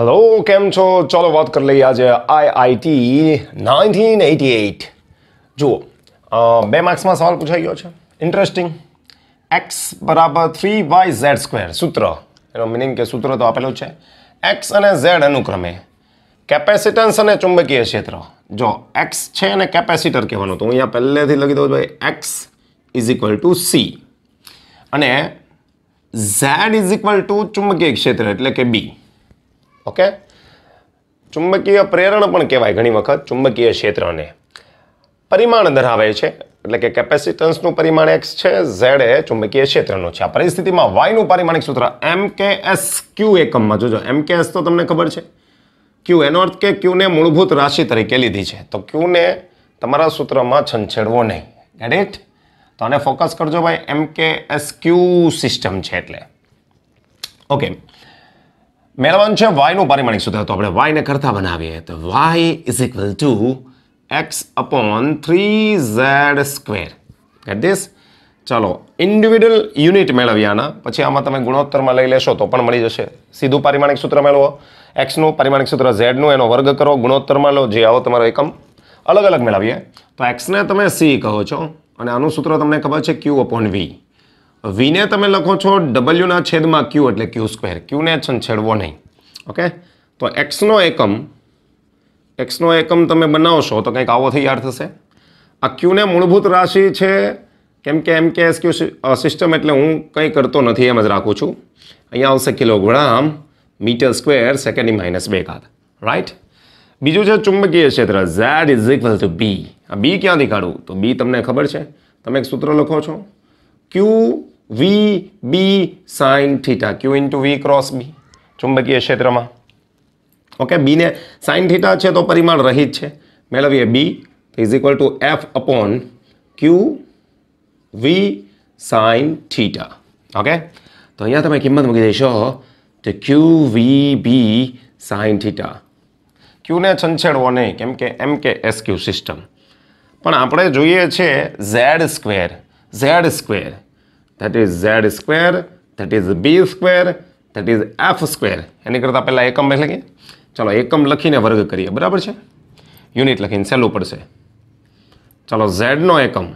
hello કેમ છો ચાલો વાત કરી લઈએ આજે આઈઆઈટી નાઇન્ટીન એટી એઇટ જુઓ બે માર્ક્સમાં સવાલ પૂછાઈ ગયો છે ઇન્ટરેસ્ટિંગ એક્સ બરાબર થ્રી વાય ઝેડ સ્ક્વેર સૂત્ર એનો મિનિંગ કે સૂત્ર તો આપેલું છે એક્સ અને ઝેડ અનુક્રમે કેપેસિટન્સ અને ચુંબકીય ક્ષેત્ર જો એક્સ છે અને કેપેસિટર કહેવાનું તો હું અહીંયા પહેલેથી લખી દઉં ભાઈ X is equal to C અને ઝેડ ઇઝ ઇક્વલ ટુ ચુંબકીય ક્ષેત્ર એટલે કે બી ઓકે ચુંબકીય પ્રેરણ પણ કહેવાય ઘણી વખત ચુંબકીય ક્ષેત્રને પરિમાણ ધરાવે છે એટલે કે કેપેસિટન્સનું પરિમાણ એક્સ છે ઝેડ એ ચુંબકીય ક્ષેત્રનું છે આ પરિસ્થિતિમાં વાયનું પારિમાણિક સૂત્ર એમ કે એસ ક્યુ એકમમાં જોજો એમ કે એસ તો તમને ખબર છે ક્યુ એનો અર્થ કે ક્યુને મૂળભૂત રાશિ તરીકે લીધી છે તો ક્યુને તમારા સૂત્રમાં છંછેડવો નહીં ગેટ ઇટ તો આને ફોકસ કરજો ભાઈ એમ કે એસ ક્યુ સિસ્ટમ છે એટલે ઓકે મેળવવાનું છે વાયનું પારિમાણિક સૂત્ર તો આપણે વાયને કરતા બનાવીએ તો Y is equal to X upon three Z square at this ચાલો ઇન્ડિવિડ્યુઅલ યુનિટ મેળવીએ આના પછી આમાં તમે ગુણોત્તરમાં લઈ લેશો તો પણ મળી જશે સીધું પારિમાણિક સૂત્ર મેળવો એક્સનું પારિમાણિક સૂત્ર ઝેડનું એનો વર્ગ કરો ગુણોત્તરમાં લો જે આવો તમારો એકમ અલગ અલગ મેળવીએ તો એક્સને તમે સી કહો છો અને આનું સૂત્ર તમને ખબર છે ક્યુ અપોન વી વીને તમે લખો છો ડબલ્યુના છેદમાં ક્યુ એટલે ક્યુ સ્ક્વેર ક્યુને છે છેડવો નહીં ઓકે તો એક્સનો એકમ એક્સનો એકમ તમે બનાવશો તો કંઈક આવો તૈયાર થશે આ ક્યુને મૂળભૂત રાશિ છે કેમ કે એમ કે એસ ક્યુ સિસ્ટમ એટલે હું કંઈ કરતો નથી એમ જ રાખું છું અહીંયા આવશે કિલોગ્રામ મીટર સ્ક્વેર સેકન્ડની માઇનસ બે ઘાત રાઈટ બીજું છે ચુંબકીય ક્ષેત્ર Z is equal to B આ બી ક્યાંથી કાઢવું તો બી તમને ખબર છે તમે એક સૂત્ર લખો છો Q V B sine theta Q into V cross B ચુંબકીય ક્ષેત્રમાં ઓકે બીને સાઇન થીટા છે તો પરિમાણ રહિત છે મેળવીએ B is equal to F upon Q V sine theta okay તો અહીંયા તમે કિંમત મૂકી દઈશો કે ક્યુ વી બી સાઇન થીટા ક્યુને છંછેડવો નહીં કેમ કે એમ કે એસ ક્યુ સિસ્ટમ પણ આપણે જોઈએ છે Z square Z square that is Z square that is B square that is F square એની કરતાં પહેલાં એકમ લખીએ ચાલો એકમ લખીને વર્ગ કરીએ બરાબર છે યુનિટ લખીને સહેલું પડશે ચાલો ઝેડનો એકમ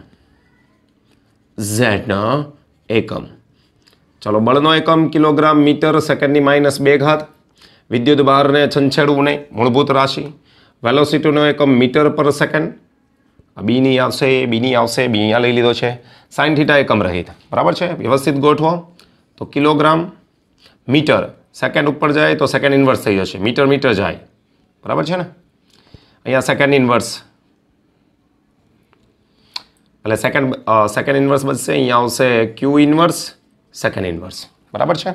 ઝેડનો એકમ ચાલો બળનો એકમ કિલોગ્રામ મીટર સેકન્ડની માઇનસ બે ઘાત વિદ્યુત ભારને છંછેડવું નહીં મૂળભૂત રાશિ વેલોસિટીનો એકમ મીટર પર સેકન્ડ બીની આવશે બીની આવશે બી અહીંયા લઈ લીધો છે સાઇન થીટા એકમ રહીત બરાબર છે વ્યવસ્થિત ગોઠવો તો કિલોગ્રામ મીટર સેકન્ડ ઉપર જાય તો સેકન્ડ ઇન્વર્સ થઈ જશે મીટર મીટર જાય બરાબર છે ને અહીંયા સેકન્ડ ઇન્વર્સ એટલે સેકન્ડ સેકન્ડ ઇન્વર્સ બનશે અહીંયા આવશે ક્યુ ઇન્વર્સ સેકન્ડ ઇન્વર્સ બરાબર છે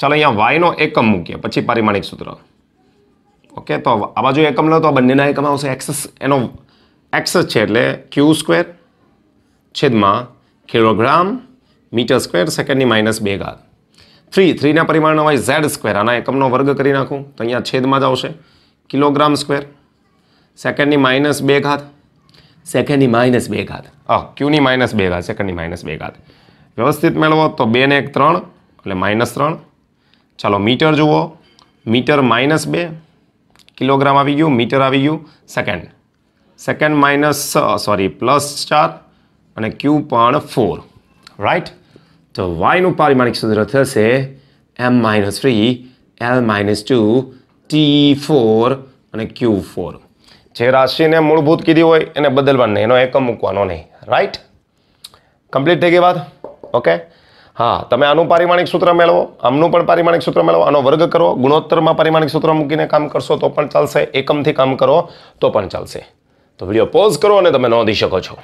ચાલો અહીંયા વાયનો એકમ મૂકીએ પછી પારિમાણિક સૂત્ર ઓકે તો આ બાજુ એકમ લો તો આ બંનેના એકમ આવશે એક્સેસ એનો એક્સ છે એટલે ક્યુ સ્ક્વેર છેદમાં કિલોગ્રામ મીટર સ્ક્વેર સેકન્ડની માઇનસ બે ઘાત થ્રી થ્રીના પરિમાણનો હોય ઝેડ સ્ક્વેર આના એકમનો વર્ગ કરી નાખું તો અહીંયા છેદમાં જ આવશે કિલોગ્રામ સ્ક્વેર સેકન્ડની માઇનસ બે ઘાત સેકન્ડની માઇનસ બે ઘાત અ ક્યુની માઇનસ બે ઘાત સેકન્ડની માઇનસ બે ઘાત વ્યવસ્થિત મેળવો તો બે ને એક ત્રણ એટલે માઇનસ ત્રણ ચાલો મીટર જુઓ મીટર માઇનસ બે કિલોગ્રામ આવી ગયું મીટર આવી ગયું second second minus sorry plus ચાર અને ક્યુ પણ ફોર રાઈટ તો વાયનું પારિમાણિક સૂત્ર થશે M minus three L minus two T four અને ક્યુ ફોર જે રાશિને મૂળભૂત કીધી હોય એને બદલવાની એનો એકમ મૂકવાનો નહીં રાઈટ કમ્પ્લીટ થઈ ગઈ વાત ઓકે હા તમે આનું પારિમાણિક સૂત્ર મેળવો આમનું પણ પારિમાણિક સૂત્ર મેળવો આનો વર્ગ કરો ગુણોત્તરમાં પારિમાણિક સૂત્ર મૂકીને કામ કરશો તો પણ ચાલશે એકમથી કામ કરો તો પણ ચાલશે તો વિડીયો પોઝ કરો અને તમે નોંધી શકો છો